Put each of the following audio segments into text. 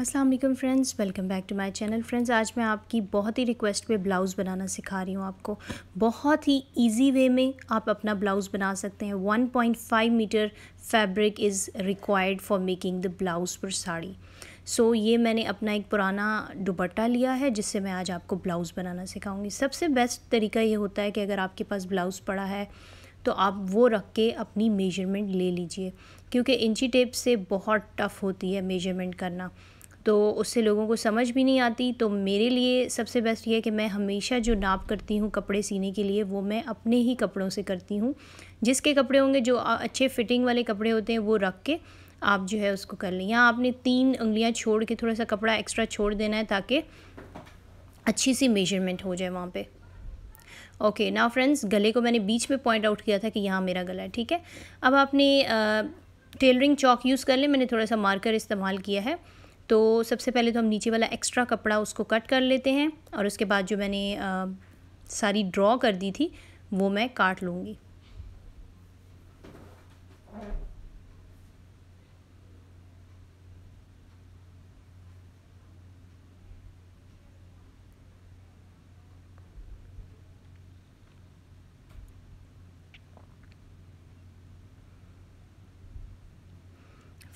अस्सलाम वालेकुम friends welcome back to my channel friends आज मैं आपकी बहुत ही रिक्वेस्ट पे ब्लाउज़ बनाना सिखा रही हूँ आपको बहुत ही इजी वे में आप अपना ब्लाउज़ बना सकते हैं 1.5 meter fabric is required for making the blouse per sari so so, ये मैंने अपना एक पुराना दुपट्टा लिया है जिससे मैं आज आपको ब्लाउज़ बनाना सिखाऊंगी सबसे बेस्ट तरीका ये होता है कि अगर आपके पास ब्लाउज़ पड़ा है तो आप वो रख के अपनी मेजरमेंट ले लीजिए क्योंकि इंची टेप से बहुत टफ़ होती है मेजरमेंट करना तो उससे लोगों को समझ भी नहीं आती तो मेरे लिए सबसे बेस्ट ये है कि मैं हमेशा जो नाप करती हूँ कपड़े सीने के लिए वो मैं अपने ही कपड़ों से करती हूँ जिसके कपड़े होंगे जो अच्छे फिटिंग वाले कपड़े होते हैं वो रख के आप जो है उसको कर लें यहाँ आपने तीन उंगलियाँ छोड़ के थोड़ा सा कपड़ा एक्स्ट्रा छोड़ देना है ताकि अच्छी सी मेजरमेंट हो जाए वहाँ पर ओके ना फ्रेंड्स गले को मैंने बीच में पॉइंट आउट किया था कि यहाँ मेरा गला है ठीक है अब आपने टेलरिंग चौक यूज़ कर लें मैंने थोड़ा सा मार्कर इस्तेमाल किया है तो सबसे पहले तो हम नीचे वाला एक्स्ट्रा कपड़ा उसको कट कर लेते हैं और उसके बाद जो मैंने आ, सारी ड्रॉ कर दी थी वो मैं काट लूँगी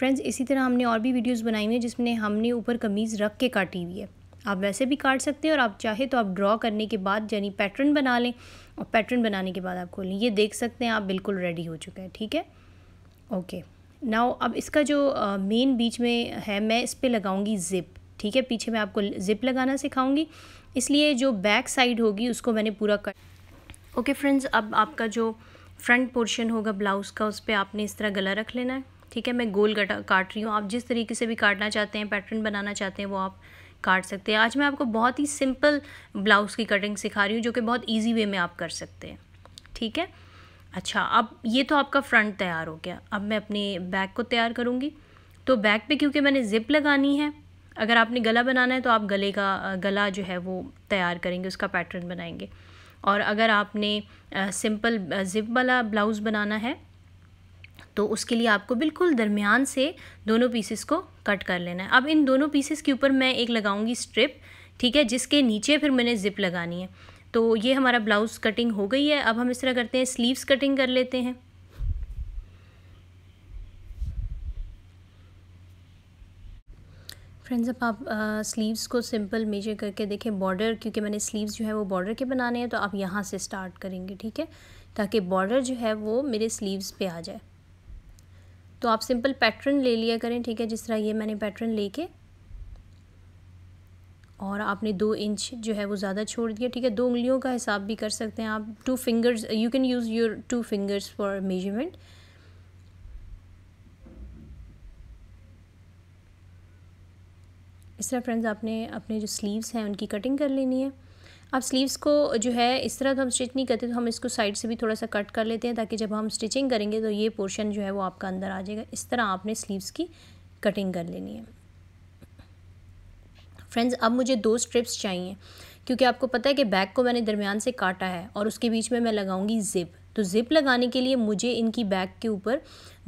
फ्रेंड्स इसी तरह हमने और भी वीडियोज़ बनाई हुई हैं जिसमें हमने ऊपर कमीज़ रख के काटी हुई है आप वैसे भी काट सकते हैं और आप चाहे तो आप ड्रॉ करने के बाद यानी पैटर्न बना लें और पैटर्न बनाने के बाद आप खोलें ये देख सकते हैं आप बिल्कुल रेडी हो चुका है ठीक है ओके नाउ अब इसका जो मेन बीच में है मैं इस पर लगाऊंगी ज़िप ठीक है पीछे मैं आपको ज़िप लगाना सिखाऊंगी इसलिए जो बैक साइड होगी उसको मैंने पूरा कट ओके फ्रेंड्स अब आपका जो फ्रंट पोर्शन होगा ब्लाउज़ का उस पर आपने इस तरह गला रख लेना है ठीक है मैं गोल कटा काट रही हूँ आप जिस तरीके से भी काटना चाहते हैं पैटर्न बनाना चाहते हैं वो आप काट सकते हैं आज मैं आपको बहुत ही सिंपल ब्लाउज़ की कटिंग सिखा रही हूँ जो कि बहुत ईजी वे में आप कर सकते हैं ठीक है अच्छा अब ये तो आपका फ्रंट तैयार हो गया अब मैं अपने बैक को तैयार करूँगी तो बैक पे क्योंकि मैंने ज़िप लगानी है अगर आपने गला बनाना है तो आप गले का गला जो है वो तैयार करेंगे उसका पैटर्न बनाएंगे और अगर आपने सिंपल ज़िप वाला ब्लाउज़ बनाना है तो उसके लिए आपको बिल्कुल दरमियान से दोनों पीसेस को कट कर लेना है अब इन दोनों पीसेस के ऊपर मैं एक लगाऊंगी स्ट्रिप ठीक है जिसके नीचे फिर मैंने ज़िप लगानी है तो ये हमारा ब्लाउज़ कटिंग हो गई है अब हम इस तरह करते हैं स्लीव्स कटिंग कर लेते हैं फ्रेंड्स अब आप स्लीव्स को सिंपल मेजर करके देखें बॉर्डर क्योंकि मैंने स्लीव्स जो है वो बॉर्डर के बनाने हैं तो आप यहाँ से स्टार्ट करेंगे ठीक है ताकि बॉर्डर जो है वो मेरे स्लीव्स पे आ जाए तो आप सिंपल पैटर्न ले लिया करें ठीक है जिस तरह ये मैंने पैटर्न लेके और आपने दो इंच जो है वो ज़्यादा छोड़ दिया ठीक है दो उंगलियों का हिसाब भी कर सकते हैं आप two fingers you can use your two fingers for measurement इस तरह फ्रेंड्स आपने अपने जो स्लीव्स हैं उनकी कटिंग कर लेनी है अब स्लीव्स को जो है इस तरह तो हम स्टिच नहीं करते तो हम इसको साइड से भी थोड़ा सा कट कर लेते हैं ताकि जब हम स्टिचिंग करेंगे तो ये पोर्शन जो है वो आपका अंदर आ जाएगा इस तरह आपने स्लीव्स की कटिंग कर लेनी है फ्रेंड्स अब मुझे दो स्ट्रिप्स चाहिए क्योंकि आपको पता है कि बैक को मैंने दरमियान से काटा है और उसके बीच में मैं लगाऊंगी ज़िप तो ज़िप लगाने के लिए मुझे इनकी बैक के ऊपर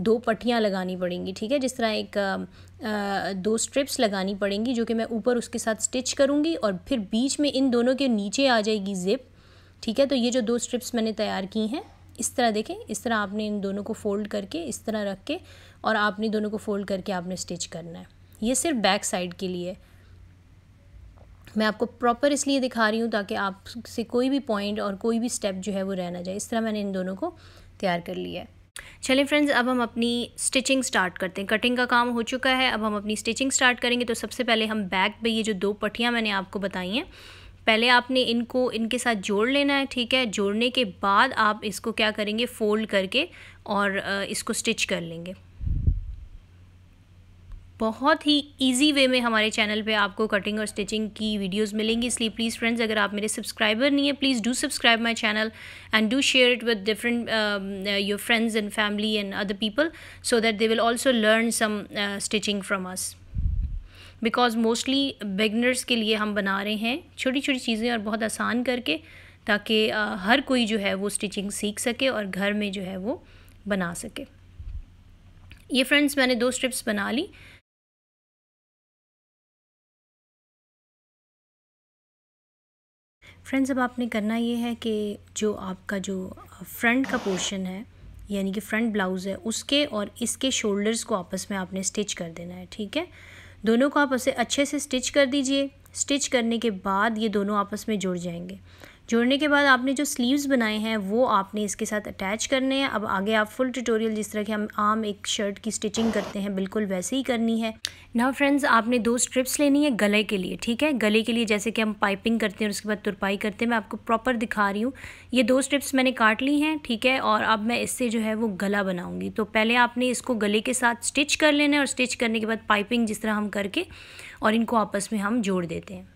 दो पट्टियाँ लगानी पड़ेंगी ठीक है जिस तरह एक आ, दो स्ट्रिप्स लगानी पड़ेंगी जो कि मैं ऊपर उसके साथ स्टिच करूँगी और फिर बीच में इन दोनों के नीचे आ जाएगी ज़िप ठीक है तो ये जो दो स्ट्रिप्स मैंने तैयार की हैं इस तरह देखें इस तरह आपने इन दोनों को फ़ोल्ड करके इस तरह रख के और आपने दोनों को फ़ोल्ड करके आपने स्टिच करना है ये सिर्फ बैक साइड के लिए है मैं आपको प्रॉपर इसलिए दिखा रही हूँ ताकि आप से कोई भी पॉइंट और कोई भी स्टेप जो है वो रहना जाए इस तरह मैंने इन दोनों को तैयार कर लिया है चलिए फ्रेंड्स अब हम अपनी स्टिचिंग स्टार्ट करते हैं कटिंग का काम हो चुका है अब हम अपनी स्टिचिंग स्टार्ट करेंगे तो सबसे पहले हम बैक पे ये जो दो पट्टियाँ मैंने आपको बताई हैं पहले आपने इनको इनके साथ जोड़ लेना है ठीक है जोड़ने के बाद आप इसको क्या करेंगे फ़ोल्ड करके और इसको स्टिच कर लेंगे बहुत ही इजी वे में हमारे चैनल पे आपको कटिंग और स्टिचिंग की वीडियोस मिलेंगी इसलिए प्लीज़ फ्रेंड्स अगर आप मेरे सब्सक्राइबर नहीं है please do subscribe my channel and do share it with different your friends and family and other people so that they will also learn some stitching from us because mostly beginners के लिए हम बना रहे हैं छोटी छोटी चीज़ें और बहुत आसान करके ताकि uh, हर कोई जो है वो स्टिचिंग सीख सके और घर में जो है वो बना सके ये फ्रेंड्स मैंने दो स्ट्रिप्स बना ली फ्रेंड्स अब आपने करना ये है कि जो आपका जो फ्रंट का पोर्शन है यानी कि फ्रंट ब्लाउज़ है उसके और इसके शोल्डर्स को आपस में आपने स्टिच कर देना है ठीक है दोनों को आप उसे अच्छे से स्टिच कर दीजिए स्टिच करने के बाद ये दोनों आपस में जुड़ जाएंगे जोड़ने के बाद आपने जो स्लीव्स बनाए हैं वो आपने इसके साथ अटैच करने हैं अब आगे आप फुल ट्यूटोरियल जिस तरह के हम आम एक शर्ट की स्टिचिंग करते हैं बिल्कुल वैसे ही करनी है ना फ्रेंड्स आपने दो स्ट्रिप्स लेनी है गले के लिए ठीक है गले के लिए जैसे कि हम पाइपिंग करते हैं और उसके बाद तुरपाई करते हैं मैं आपको प्रॉपर दिखा रही हूँ ये दो स्ट्रिप्स मैंने काट ली हैं ठीक है और अब मैं इससे जो है वो गला बनाऊँगी तो पहले आपने इसको गले के साथ स्टिच कर लेना है और स्टिच करने के बाद पाइपिंग जिस तरह हम करके और इनको आपस में हम जोड़ देते हैं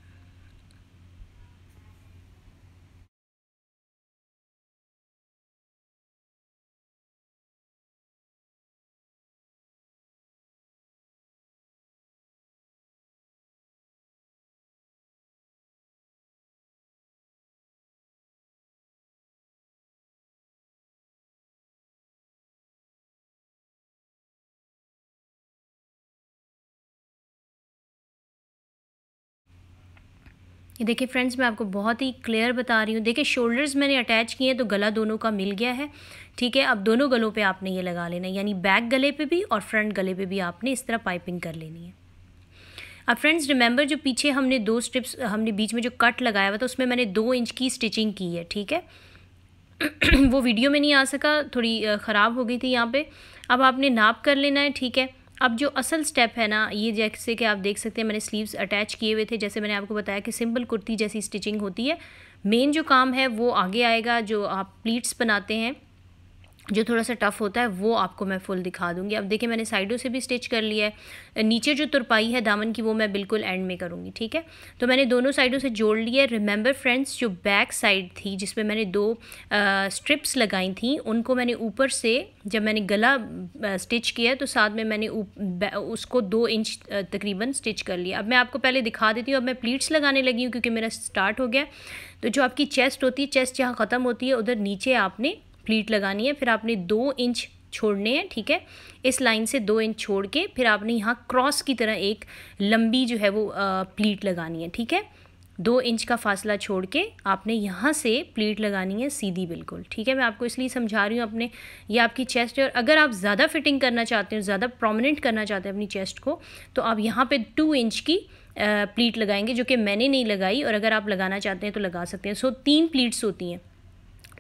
ये देखिए फ्रेंड्स मैं आपको बहुत ही क्लियर बता रही हूँ देखिए शोल्डर्स मैंने अटैच किए हैं तो गला दोनों का मिल गया है ठीक है अब दोनों गलों पे आपने ये लगा लेना है यानी बैक गले पे भी और फ्रंट गले पे भी आपने इस तरह पाइपिंग कर लेनी है अब फ्रेंड्स रिमेंबर जो पीछे हमने दो स्ट्रिप्स हमने बीच में जो कट लगाया हुआ था उसमें मैंने दो इंच की स्टिचिंग की है ठीक है वो वीडियो में नहीं आ सका थोड़ी ख़राब हो गई थी यहाँ पर अब आपने नाप कर लेना है ठीक है अब जो असल स्टेप है ना ये जैसे कि आप देख सकते हैं मैंने स्लीव्स अटैच किए हुए थे जैसे मैंने आपको बताया कि सिंपल कुर्ती जैसी स्टिचिंग होती है मेन जो काम है वो आगे आएगा जो आप प्लीट्स बनाते हैं जो थोड़ा सा टफ़ होता है वो आपको मैं फुल दिखा दूंगी अब देखिए मैंने साइडों से भी स्टिच कर लिया है नीचे जो तुरपाई है दामन की वो मैं बिल्कुल एंड में करूँगी ठीक है तो मैंने दोनों साइडों से जोड़ लिया है रिमेंबर फ्रेंड्स जो बैक साइड थी जिसमें मैंने दो आ, स्ट्रिप्स लगाई थी उनको मैंने ऊपर से जब मैंने गला आ, स्टिच किया तो साथ में मैंने उसको दो इंच तकरीबन स्टिच कर लिया अब मैं आपको पहले दिखा देती हूँ अब मैं प्लीट्स लगाने लगी हूँ क्योंकि मेरा स्टार्ट हो गया तो जो आपकी चेस्ट होती है चेस्ट जहाँ ख़त्म होती है उधर नीचे आपने प्लीट लगानी है फिर आपने दो इंच छोड़ने हैं ठीक है इस लाइन से दो इंच छोड़ के फिर आपने यहाँ क्रॉस की तरह एक लंबी जो है वो प्लीट लगानी है ठीक है दो इंच का फासला छोड़ के आपने यहाँ से प्लीट लगानी है सीधी बिल्कुल ठीक है मैं आपको इसलिए समझा रही हूँ अपने ये आपकी चेस्ट है और अगर आप ज़्यादा फिटिंग करना चाहते हो ज़्यादा प्रोमिनेंट करना चाहते हैं अपनी चेस्ट को तो आप यहाँ पे टू इंच की प्लीट लगाएंगे जो कि मैंने नहीं लगाई और अगर आप लगाना चाहते हैं तो लगा सकते हैं सो तीन प्लीट्स होती हैं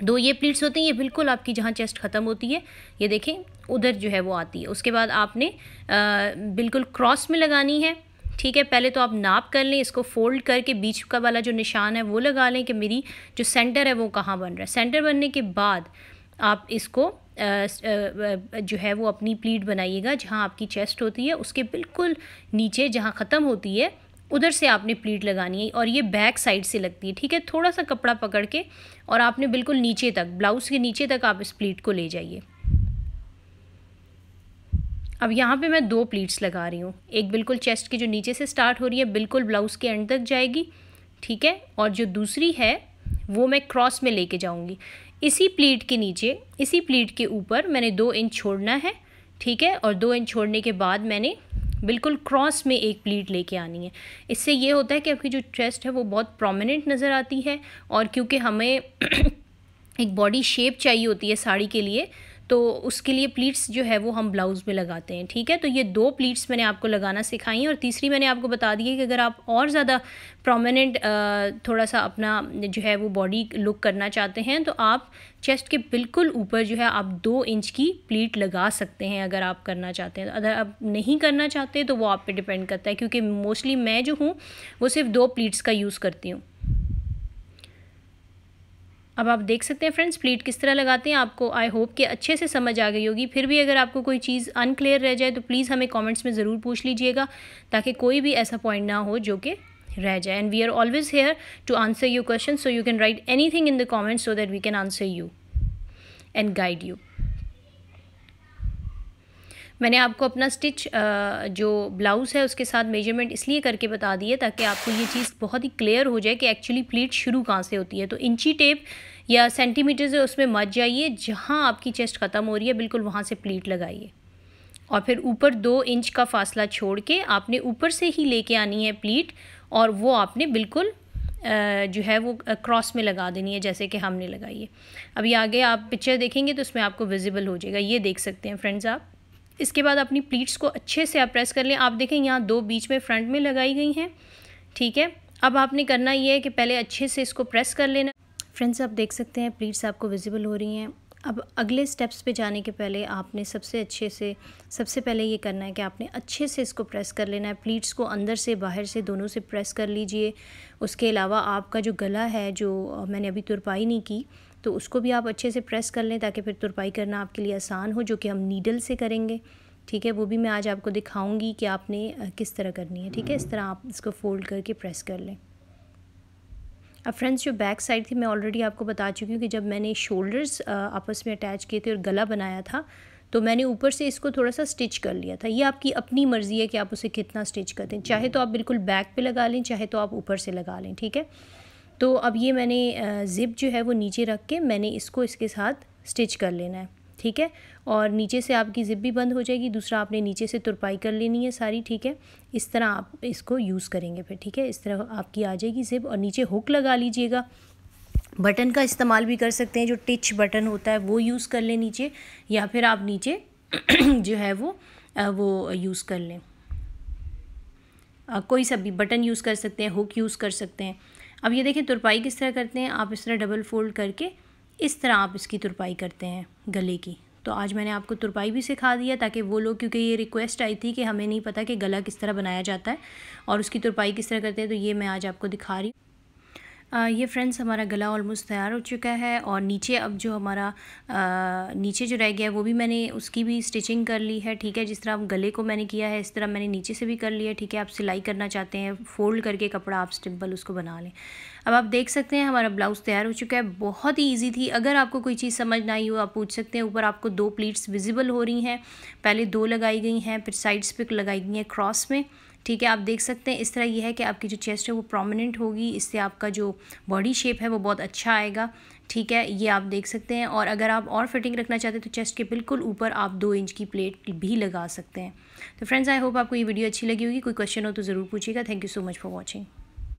दो ये प्लीट्स होती हैं ये बिल्कुल आपकी जहाँ चेस्ट ख़त्म होती है ये देखें उधर जो है वो आती है उसके बाद आपने आ, बिल्कुल क्रॉस में लगानी है ठीक है पहले तो आप नाप कर लें इसको फोल्ड करके बीच का वाला जो निशान है वो लगा लें कि मेरी जो सेंटर है वो कहाँ बन रहा है सेंटर बनने के बाद आप इसको जो है वो अपनी प्लीट बनाइएगा जहाँ आपकी चेस्ट होती है उसके बिल्कुल नीचे जहाँ ख़त्म होती है उधर से आपने प्लीट लगानी है और ये बैक साइड से लगती है ठीक है थोड़ा सा कपड़ा पकड़ के और आपने बिल्कुल नीचे तक ब्लाउज़ के नीचे तक आप इस प्लीट को ले जाइए अब यहाँ पे मैं दो प्लीट्स लगा रही हूँ एक बिल्कुल चेस्ट के जो नीचे से स्टार्ट हो रही है बिल्कुल ब्लाउज़ के एंड तक जाएगी ठीक है और जो दूसरी है वो मैं क्रॉस में लेके जाऊँगी इसी प्लीट के नीचे इसी प्लीट के ऊपर मैंने दो इंच छोड़ना है ठीक है और दो इंच छोड़ने के बाद मैंने बिल्कुल क्रॉस में एक प्लीट लेके आनी है इससे ये होता है कि आपकी जो चेस्ट है वो बहुत प्रोमिनेंट नज़र आती है और क्योंकि हमें एक बॉडी शेप चाहिए होती है साड़ी के लिए तो उसके लिए प्लीट्स जो है वो हम ब्लाउज़ में लगाते हैं ठीक है तो ये दो प्लीट्स मैंने आपको लगाना सिखाई और तीसरी मैंने आपको बता दी है कि अगर आप और ज़्यादा प्रोमिनेंट थोड़ा सा अपना जो है वो बॉडी लुक करना चाहते हैं तो आप चेस्ट के बिल्कुल ऊपर जो है आप दो इंच की प्लीट लगा सकते हैं अगर आप करना चाहते हैं अगर आप नहीं करना चाहते तो वो आप पे डिपेंड करता है क्योंकि मोस्टली मैं जो हूँ वो सिर्फ दो प्लीट्स का यूज़ करती हूँ अब आप देख सकते हैं फ्रेंड्स प्लीट किस तरह लगाते हैं आपको आई होप कि अच्छे से समझ आ गई होगी फिर भी अगर आपको कोई चीज़ अनक्लियर रह जाए तो प्लीज़ हमें कमेंट्स में ज़रूर पूछ लीजिएगा ताकि कोई भी ऐसा पॉइंट ना हो जो कि रह जाए and we are always here to answer you question so you can write anything in the comments so that we can answer you and guide you मैंने आपको अपना स्टिच जो ब्लाउज़ है उसके साथ मेजरमेंट इसलिए करके बता दी है ताकि आपको ये चीज़ बहुत ही क्लियर हो जाए कि एक्चुअली प्लीट शुरू कहाँ से होती है तो इंची टेप या सेंटीमीटर से उसमें मत जाइए जहाँ आपकी चेस्ट ख़त्म हो रही है बिल्कुल वहाँ से प्लीट लगाइए और फिर ऊपर दो इंच का फासला छोड़ के आपने ऊपर से ही लेके आनी है प्लीट और वो आपने बिल्कुल जो है वो क्रॉस में लगा देनी है जैसे कि हमने लगाई है अभी आगे आप पिक्चर देखेंगे तो उसमें आपको विजिबल हो जाएगा ये देख सकते हैं फ्रेंड्स आप इसके बाद अपनी प्लीट्स को अच्छे से आप प्रेस कर लें आप देखें यहाँ दो बीच में फ्रंट में लगाई गई हैं ठीक है अब आपने करना ये है कि पहले अच्छे से इसको प्रेस कर लेना फ्रेंड्स आप देख सकते हैं प्लीट्स आपको विजिबल हो रही हैं अब अगले स्टेप्स पे जाने के पहले आपने सबसे अच्छे से सबसे पहले ये करना है कि आपने अच्छे से इसको प्रेस कर लेना है प्लीट्स को अंदर से बाहर से दोनों से प्रेस कर लीजिए उसके अलावा आपका जो गला है जो मैंने अभी तुरपाई नहीं की तो उसको भी आप अच्छे से प्रेस कर लें ताकि फिर तुरपाई करना आपके लिए आसान हो जो कि हम नीडल से करेंगे ठीक है वो भी मैं आज आपको दिखाऊंगी कि आपने किस तरह करनी है ठीक है इस तरह आप इसको फोल्ड करके प्रेस कर लें अब फ्रेंड्स जो बैक साइड थी मैं ऑलरेडी आपको बता चुकी हूँ कि जब मैंने शोल्डर्स आपस में अटैच किए थे और गला बनाया था तो मैंने ऊपर से इसको थोड़ा सा स्टिच कर लिया था ये आपकी अपनी मर्ज़ी है कि आप उसे कितना स्टिच कर दें चाहे तो आप बिल्कुल बैक पे लगा लें चाहे तो आप ऊपर से लगा लें ठीक है तो अब ये मैंने ज़िप जो है वो नीचे रख के मैंने इसको इसके साथ स्टिच कर लेना है ठीक है और नीचे से आपकी ज़िप भी बंद हो जाएगी दूसरा आपने नीचे से तुरपाई कर लेनी है सारी ठीक है इस तरह आप इसको यूज़ करेंगे फिर ठीक है इस तरह आपकी आ जाएगी ज़िप और नीचे हुक लगा लीजिएगा बटन का इस्तेमाल भी कर सकते हैं जो टिच बटन होता है वो यूज़ कर लें नीचे या फिर आप नीचे जो है वो वो यूज़ कर लें कोई सा भी बटन यूज़ कर सकते हैं हुक यूज़ कर सकते हैं अब ये देखें तुरपाई किस तरह करते हैं आप इस तरह डबल फोल्ड करके इस तरह आप इसकी तुरपाई करते हैं गले की तो आज मैंने आपको तुरपाई भी सिखा दिया ताकि वो लोग क्योंकि ये रिक्वेस्ट आई थी कि हमें नहीं पता कि गला किस तरह बनाया जाता है और उसकी तुरपाई किस तरह करते हैं तो ये मैं आज आपको दिखा रही हूँ ये फ्रेंड्स हमारा गला ऑलमोस्ट तैयार हो चुका है और नीचे अब जो हमारा आ, नीचे जो रह गया है वो भी मैंने उसकी भी स्टिचिंग कर ली है ठीक है जिस तरह आप गले को मैंने किया है इस तरह मैंने नीचे से भी कर लिया है ठीक है आप सिलाई करना चाहते हैं फोल्ड करके कपड़ा आप सिंपल उसको बना लें अब आप देख सकते हैं हमारा ब्लाउज़ तैयार हो चुका है बहुत ही ईजी थी अगर आपको कोई चीज़ समझ ना आई हो आप पूछ सकते हैं ऊपर आपको दो प्लीट्स विजिबल हो रही हैं पहले दो लगाई गई हैं फिर साइड्स पर लगाई गई हैं क्रॉस में ठीक है आप देख सकते हैं इस तरह यह है कि आपकी जो चेस्ट है वो प्रोमिनेंट होगी इससे आपका जो बॉडी शेप है वो बहुत अच्छा आएगा ठीक है ये आप देख सकते हैं और अगर आप और फिटिंग रखना चाहते हैं तो चेस्ट के बिल्कुल ऊपर आप दो इंच की प्लेट भी लगा सकते हैं तो फ्रेंड्स आई होप आपको ये वीडियो अच्छी लगी होगी कोई क्वेश्चन हो तो ज़रूर पूछिएगा thank you so much for watching